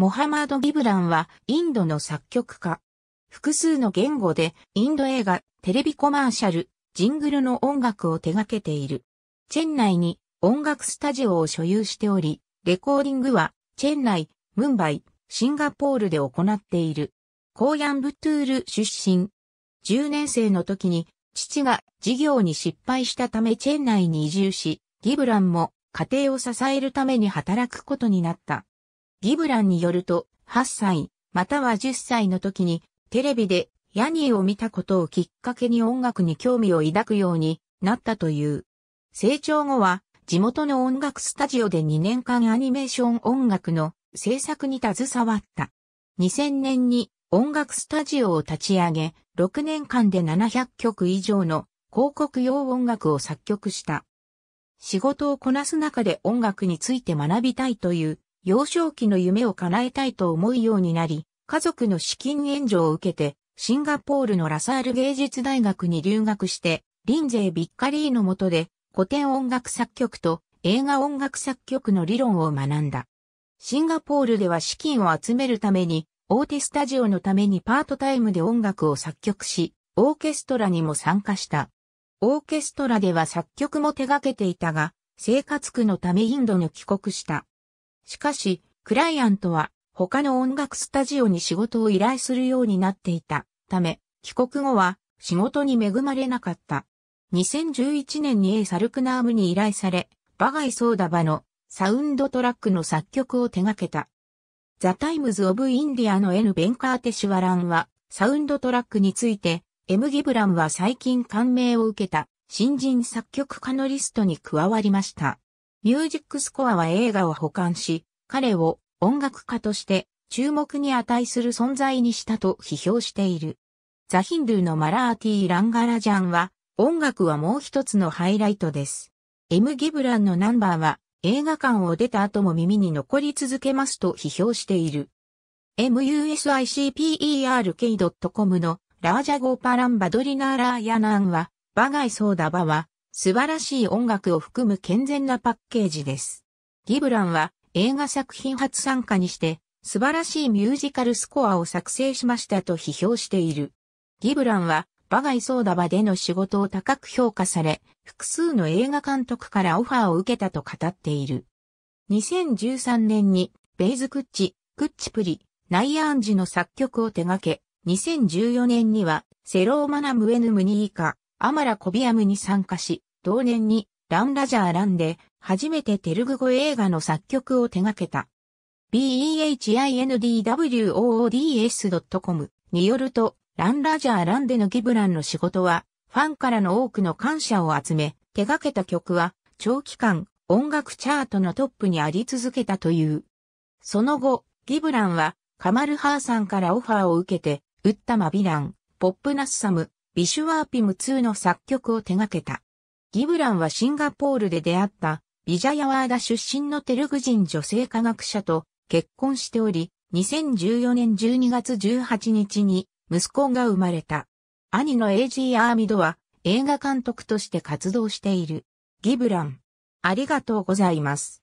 モハマード・ギブランはインドの作曲家。複数の言語でインド映画、テレビコマーシャル、ジングルの音楽を手掛けている。チェン内に音楽スタジオを所有しており、レコーディングはチェン内、ムンバイ、シンガポールで行っている。コーヤンブトゥール出身。10年生の時に父が事業に失敗したためチェン内に移住し、ギブランも家庭を支えるために働くことになった。ギブランによると、8歳、または10歳の時に、テレビでヤニーを見たことをきっかけに音楽に興味を抱くようになったという。成長後は、地元の音楽スタジオで2年間アニメーション音楽の制作に携わった。2000年に音楽スタジオを立ち上げ、6年間で700曲以上の広告用音楽を作曲した。仕事をこなす中で音楽について学びたいという幼少期の夢を叶えたいと思うようになり、家族の資金援助を受けて、シンガポールのラサール芸術大学に留学して、リンゼイ・ビッカリーの下で古典音楽作曲と映画音楽作曲の理論を学んだ。シンガポールでは資金を集めるために、大手スタジオのためにパートタイムで音楽を作曲し、オーケストラにも参加した。オーケストラでは作曲も手掛けていたが、生活苦のためインドに帰国した。しかし、クライアントは他の音楽スタジオに仕事を依頼するようになっていたため、帰国後は仕事に恵まれなかった。2011年に A サルクナームに依頼され、バガイソーダバのサウンドトラックの作曲を手掛けた。ザ・タイムズ・オブ・インディアの N・ ベンカーテ・シュワランは、サウンドトラックについて、M・ ギブラムは最近感銘を受けた、新人作曲家のリストに加わりました。ミュージックスコアは映画を保管し、彼を音楽家として注目に値する存在にしたと批評している。ザ・ヒンドゥーのマラーティー・ランガラジャンは、音楽はもう一つのハイライトです。エム・ギブランのナンバーは、映画館を出た後も耳に残り続けますと批評している。musicperk.com のラージャゴーパランバドリナーラーヤナンは、バガイソーダバは、素晴らしい音楽を含む健全なパッケージです。ギブランは映画作品初参加にして素晴らしいミュージカルスコアを作成しましたと批評している。ギブランはバガイソーダバでの仕事を高く評価され、複数の映画監督からオファーを受けたと語っている。2013年にベイズ・クッチ、クッチプリ、ナイアンジの作曲を手掛け、2014年にはセローマナムエヌムニーカ、アマラコビアムに参加し、同年にラン・ラジャー・ランで初めてテルグ語映画の作曲を手掛けた。behindwoods.com によると、ラン・ラジャー・ランでのギブランの仕事は、ファンからの多くの感謝を集め、手掛けた曲は、長期間、音楽チャートのトップにあり続けたという。その後、ギブランは、カマルハーさんからオファーを受けて、ウッタマ・ビラン、ポップ・ナッサム、ビシュワーピム2の作曲を手掛けた。ギブランはシンガポールで出会ったビジャヤワーダ出身のテルグ人女性科学者と結婚しており、2014年12月18日に息子が生まれた。兄のエイジー・アーミドは映画監督として活動している。ギブラン。ありがとうございます。